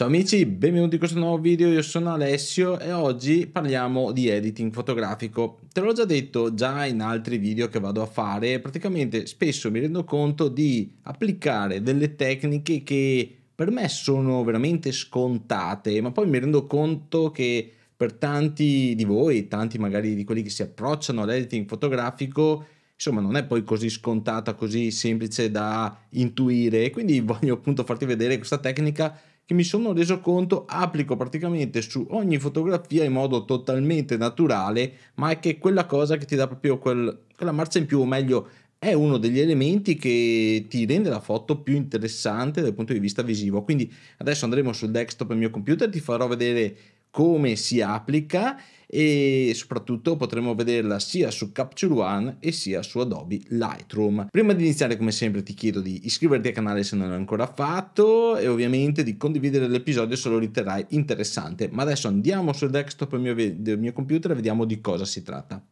Ciao amici, benvenuti in questo nuovo video, io sono Alessio e oggi parliamo di editing fotografico. Te l'ho già detto già in altri video che vado a fare, praticamente spesso mi rendo conto di applicare delle tecniche che per me sono veramente scontate, ma poi mi rendo conto che per tanti di voi, tanti magari di quelli che si approcciano all'editing fotografico, insomma non è poi così scontata, così semplice da intuire, quindi voglio appunto farti vedere questa tecnica che mi sono reso conto applico praticamente su ogni fotografia in modo totalmente naturale, ma è che quella cosa che ti dà proprio quel, quella marcia in più, o meglio, è uno degli elementi che ti rende la foto più interessante dal punto di vista visivo. Quindi adesso andremo sul desktop del mio computer, ti farò vedere come si applica e soprattutto potremo vederla sia su Capture One e sia su Adobe Lightroom. Prima di iniziare come sempre ti chiedo di iscriverti al canale se non l'hai ancora fatto e ovviamente di condividere l'episodio se lo riterrai interessante. Ma adesso andiamo sul desktop del mio, del mio computer e vediamo di cosa si tratta.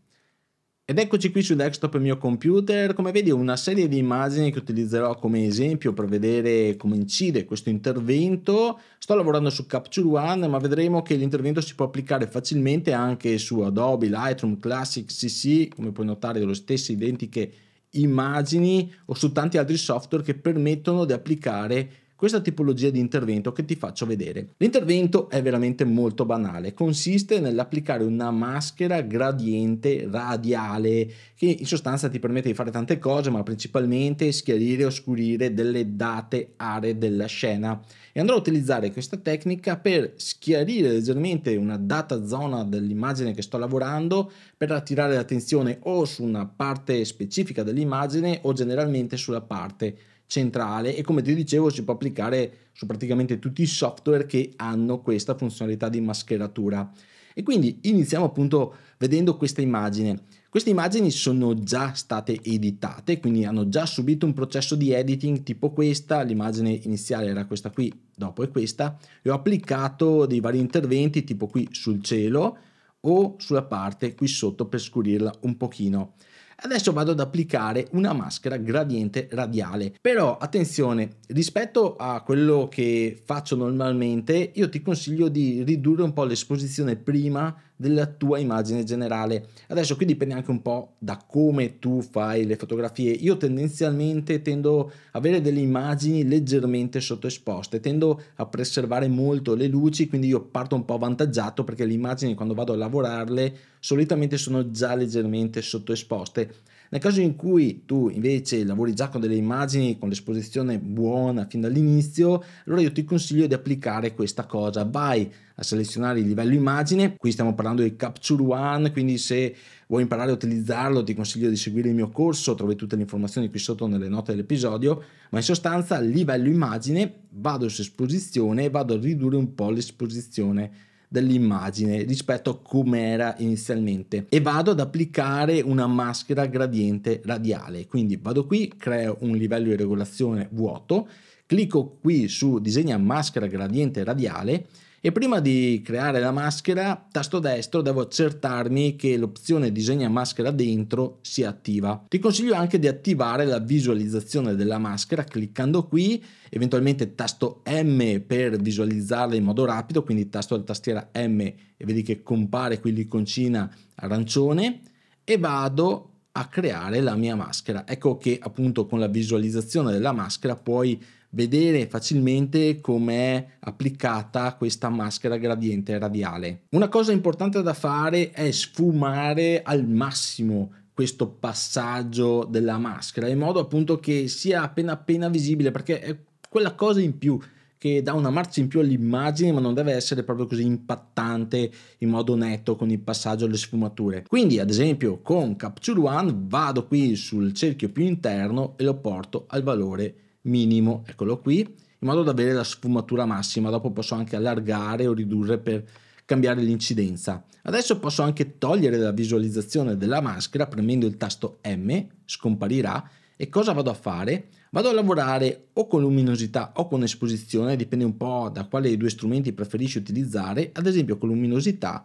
Ed eccoci qui sul desktop mio computer, come vedi una serie di immagini che utilizzerò come esempio per vedere come incide questo intervento, sto lavorando su Capture One ma vedremo che l'intervento si può applicare facilmente anche su Adobe, Lightroom, Classic, CC, come puoi notare le stesse identiche immagini o su tanti altri software che permettono di applicare questa tipologia di intervento che ti faccio vedere. L'intervento è veramente molto banale, consiste nell'applicare una maschera gradiente radiale che in sostanza ti permette di fare tante cose, ma principalmente schiarire e oscurire delle date aree della scena. E andrò a utilizzare questa tecnica per schiarire leggermente una data zona dell'immagine che sto lavorando per attirare l'attenzione o su una parte specifica dell'immagine o generalmente sulla parte centrale e come ti dicevo si può applicare su praticamente tutti i software che hanno questa funzionalità di mascheratura. E quindi iniziamo appunto vedendo questa immagine. Queste immagini sono già state editate, quindi hanno già subito un processo di editing tipo questa, l'immagine iniziale era questa qui, dopo è questa, e ho applicato dei vari interventi tipo qui sul cielo o sulla parte qui sotto per scurirla un pochino. Adesso vado ad applicare una maschera gradiente radiale. Però attenzione, rispetto a quello che faccio normalmente, io ti consiglio di ridurre un po' l'esposizione prima della tua immagine generale. Adesso qui dipende anche un po' da come tu fai le fotografie. Io tendenzialmente tendo a avere delle immagini leggermente sottoesposte, tendo a preservare molto le luci, quindi io parto un po' avvantaggiato perché le immagini quando vado a lavorarle solitamente sono già leggermente sottoesposte nel caso in cui tu invece lavori già con delle immagini, con l'esposizione buona fin dall'inizio, allora io ti consiglio di applicare questa cosa. Vai a selezionare il livello immagine, qui stiamo parlando di Capture One, quindi se vuoi imparare a utilizzarlo ti consiglio di seguire il mio corso, trovi tutte le informazioni qui sotto nelle note dell'episodio, ma in sostanza livello immagine, vado su esposizione e vado a ridurre un po' l'esposizione dell'immagine rispetto a come era inizialmente e vado ad applicare una maschera gradiente radiale quindi vado qui creo un livello di regolazione vuoto clicco qui su disegna maschera gradiente radiale e prima di creare la maschera, tasto destro, devo accertarmi che l'opzione disegna maschera dentro sia attiva. Ti consiglio anche di attivare la visualizzazione della maschera cliccando qui, eventualmente tasto M per visualizzarla in modo rapido, quindi tasto la tastiera M e vedi che compare qui l'iconcina arancione e vado a creare la mia maschera. Ecco che appunto con la visualizzazione della maschera puoi vedere facilmente com'è applicata questa maschera gradiente radiale. Una cosa importante da fare è sfumare al massimo questo passaggio della maschera in modo appunto che sia appena appena visibile perché è quella cosa in più che dà una marcia in più all'immagine ma non deve essere proprio così impattante in modo netto con il passaggio alle sfumature. Quindi ad esempio con Capture One vado qui sul cerchio più interno e lo porto al valore minimo, eccolo qui, in modo da avere la sfumatura massima, dopo posso anche allargare o ridurre per cambiare l'incidenza. Adesso posso anche togliere la visualizzazione della maschera premendo il tasto M, scomparirà, e cosa vado a fare? Vado a lavorare o con luminosità o con esposizione, dipende un po' da quale dei due strumenti preferisci utilizzare. Ad esempio con luminosità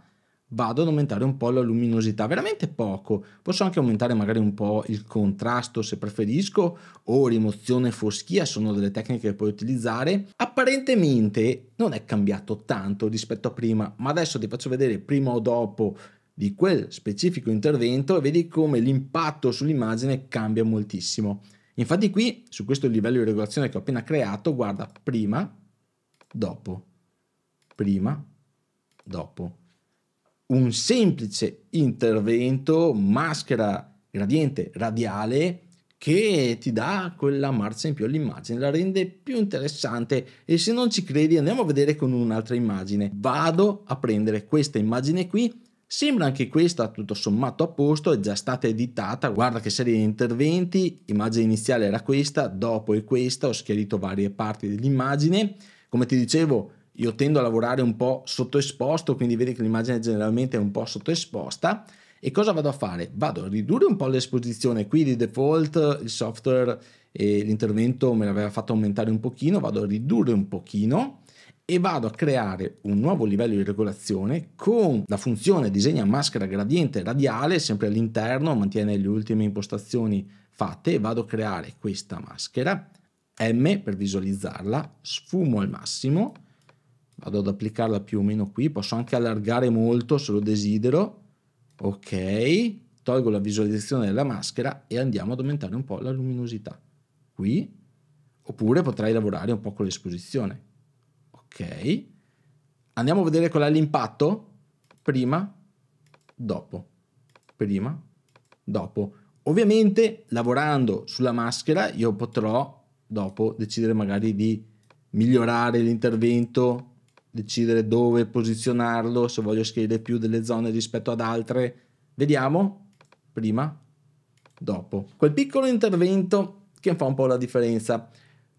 vado ad aumentare un po' la luminosità, veramente poco. Posso anche aumentare magari un po' il contrasto se preferisco o rimozione foschia, sono delle tecniche che puoi utilizzare. Apparentemente non è cambiato tanto rispetto a prima, ma adesso ti faccio vedere prima o dopo di quel specifico intervento e vedi come l'impatto sull'immagine cambia moltissimo. Infatti qui, su questo livello di regolazione che ho appena creato, guarda prima, dopo, prima, dopo. Un semplice intervento, maschera gradiente radiale, che ti dà quella marcia in più all'immagine, la rende più interessante e se non ci credi andiamo a vedere con un'altra immagine. Vado a prendere questa immagine qui Sembra anche questa tutto sommato a posto, è già stata editata, guarda che serie di interventi, immagine iniziale era questa, dopo è questa, ho schiarito varie parti dell'immagine, come ti dicevo io tendo a lavorare un po' sottoesposto, quindi vedi che l'immagine generalmente è un po' sottoesposta. E cosa vado a fare? Vado a ridurre un po' l'esposizione, qui di default il software e l'intervento me l'aveva fatto aumentare un pochino, vado a ridurre un pochino e vado a creare un nuovo livello di regolazione con la funzione disegna maschera gradiente radiale, sempre all'interno, mantiene le ultime impostazioni fatte e vado a creare questa maschera M per visualizzarla, sfumo al massimo, vado ad applicarla più o meno qui, posso anche allargare molto se lo desidero, ok, tolgo la visualizzazione della maschera e andiamo ad aumentare un po' la luminosità qui, oppure potrei lavorare un po' con l'esposizione, Ok. Andiamo a vedere qual è l'impatto prima, dopo, prima, dopo. Ovviamente lavorando sulla maschera io potrò dopo decidere magari di migliorare l'intervento, decidere dove posizionarlo, se voglio scrivere più delle zone rispetto ad altre. Vediamo prima, dopo. Quel piccolo intervento che fa un po' la differenza.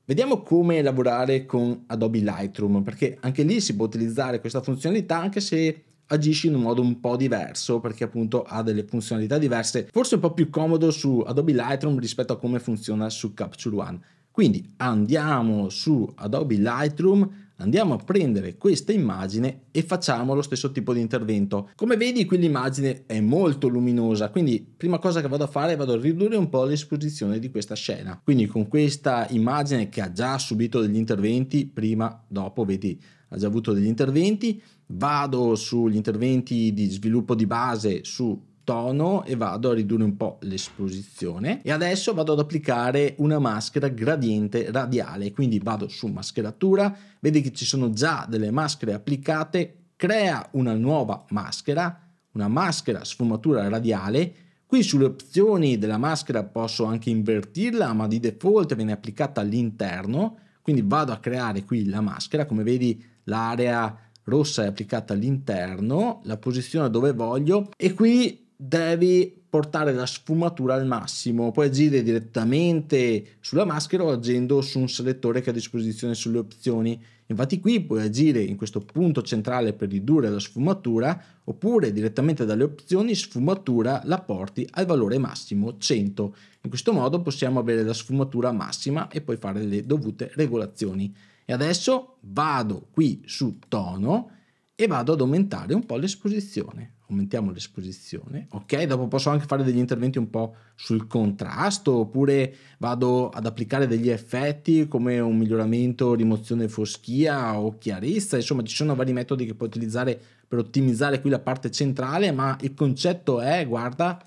Vediamo come lavorare con Adobe Lightroom, perché anche lì si può utilizzare questa funzionalità anche se agisce in un modo un po' diverso perché appunto ha delle funzionalità diverse, forse un po' più comodo su Adobe Lightroom rispetto a come funziona su Capture One. Quindi andiamo su Adobe Lightroom, Andiamo a prendere questa immagine e facciamo lo stesso tipo di intervento. Come vedi qui l'immagine è molto luminosa, quindi prima cosa che vado a fare è vado a ridurre un po' l'esposizione di questa scena. Quindi con questa immagine che ha già subito degli interventi, prima, dopo, vedi, ha già avuto degli interventi, vado sugli interventi di sviluppo di base su tono e vado a ridurre un po' l'esposizione e adesso vado ad applicare una maschera gradiente radiale quindi vado su mascheratura vedi che ci sono già delle maschere applicate crea una nuova maschera una maschera sfumatura radiale Qui sulle opzioni della maschera posso anche invertirla, ma di default viene applicata all'interno, quindi vado a creare qui la maschera, come vedi l'area rossa è applicata all'interno, la posizione dove voglio e qui devi portare la sfumatura al massimo, puoi agire direttamente sulla maschera o agendo su un selettore che ha a disposizione sulle opzioni. Infatti qui puoi agire in questo punto centrale per ridurre la sfumatura oppure direttamente dalle opzioni sfumatura la porti al valore massimo 100. In questo modo possiamo avere la sfumatura massima e poi fare le dovute regolazioni. E adesso vado qui su tono e vado ad aumentare un po' l'esposizione. Aumentiamo l'esposizione, ok? Dopo posso anche fare degli interventi un po' sul contrasto, oppure vado ad applicare degli effetti come un miglioramento, rimozione foschia o chiarezza. Insomma, ci sono vari metodi che puoi utilizzare per ottimizzare qui la parte centrale, ma il concetto è, guarda,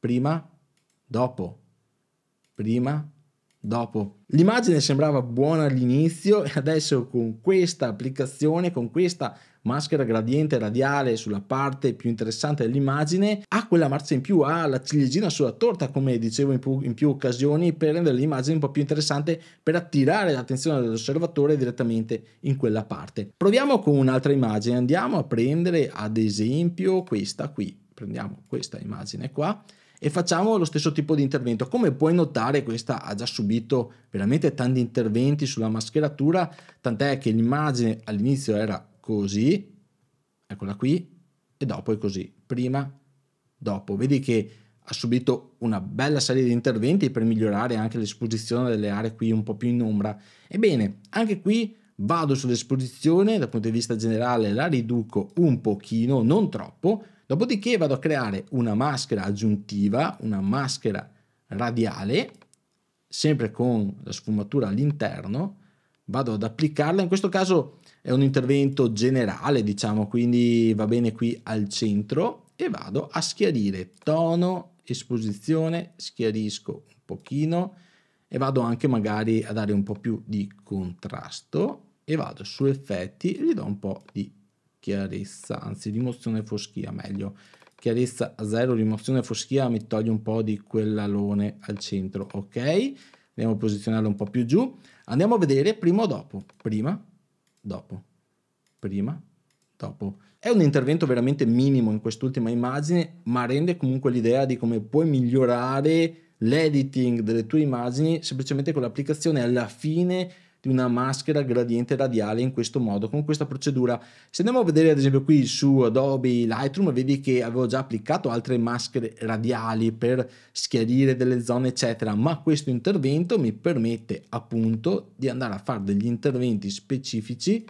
prima, dopo, prima, dopo. L'immagine sembrava buona all'inizio e adesso con questa applicazione, con questa maschera gradiente radiale sulla parte più interessante dell'immagine, ha quella marcia in più, ha la ciliegina sulla torta come dicevo in più, in più occasioni per rendere l'immagine un po' più interessante, per attirare l'attenzione dell'osservatore direttamente in quella parte. Proviamo con un'altra immagine, andiamo a prendere ad esempio questa qui, prendiamo questa immagine qua e facciamo lo stesso tipo di intervento. Come puoi notare questa ha già subito veramente tanti interventi sulla mascheratura, tant'è che l'immagine all'inizio era così, eccola qui, e dopo è così, prima, dopo. Vedi che ha subito una bella serie di interventi per migliorare anche l'esposizione delle aree qui un po' più in ombra. Ebbene, anche qui vado sull'esposizione dal punto di vista generale la riduco un pochino non troppo Dopodiché vado a creare una maschera aggiuntiva, una maschera radiale, sempre con la sfumatura all'interno, vado ad applicarla, in questo caso è un intervento generale, diciamo, quindi va bene qui al centro e vado a schiarire tono, esposizione, schiarisco un pochino e vado anche magari a dare un po' più di contrasto e vado su effetti e gli do un po' di chiarezza, anzi rimozione foschia, meglio, chiarezza a 0, rimozione foschia, mi toglie un po' di quell'alone al centro, ok? Andiamo a posizionarlo un po' più giù, andiamo a vedere prima o dopo, prima, dopo, prima, dopo. È un intervento veramente minimo in quest'ultima immagine, ma rende comunque l'idea di come puoi migliorare l'editing delle tue immagini semplicemente con l'applicazione alla fine di una maschera gradiente radiale in questo modo, con questa procedura. Se andiamo a vedere ad esempio qui su Adobe Lightroom, vedi che avevo già applicato altre maschere radiali per schiarire delle zone eccetera, ma questo intervento mi permette appunto di andare a fare degli interventi specifici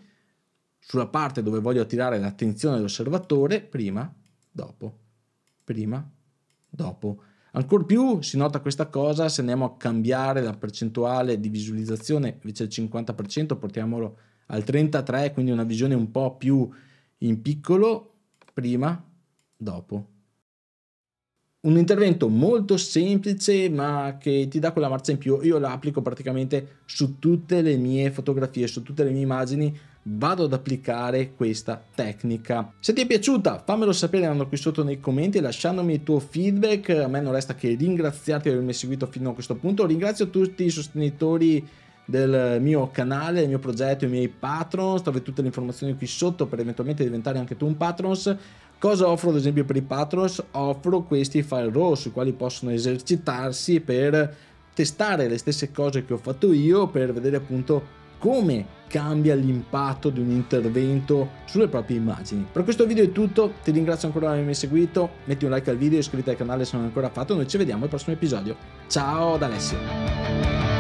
sulla parte dove voglio attirare l'attenzione dell'osservatore prima, dopo, prima, dopo. Ancora più si nota questa cosa se andiamo a cambiare la percentuale di visualizzazione, invece del 50% portiamolo al 33, quindi una visione un po' più in piccolo, prima, dopo. Un intervento molto semplice ma che ti dà quella marcia in più, io la applico praticamente su tutte le mie fotografie, su tutte le mie immagini, vado ad applicare questa tecnica. Se ti è piaciuta fammelo sapere andando qui sotto nei commenti lasciandomi il tuo feedback, a me non resta che ringraziarti per avermi seguito fino a questo punto, ringrazio tutti i sostenitori del mio canale, del mio progetto, i miei patrons, trovi tutte le informazioni qui sotto per eventualmente diventare anche tu un patrons. Cosa offro ad esempio per i patrons? Offro questi file raw sui quali possono esercitarsi per testare le stesse cose che ho fatto io per vedere appunto come cambia l'impatto di un intervento sulle proprie immagini. Per questo video è tutto, ti ringrazio ancora per avermi seguito, metti un like al video, iscriviti al canale se non l'hai ancora fatto, noi ci vediamo al prossimo episodio. Ciao da Alessio!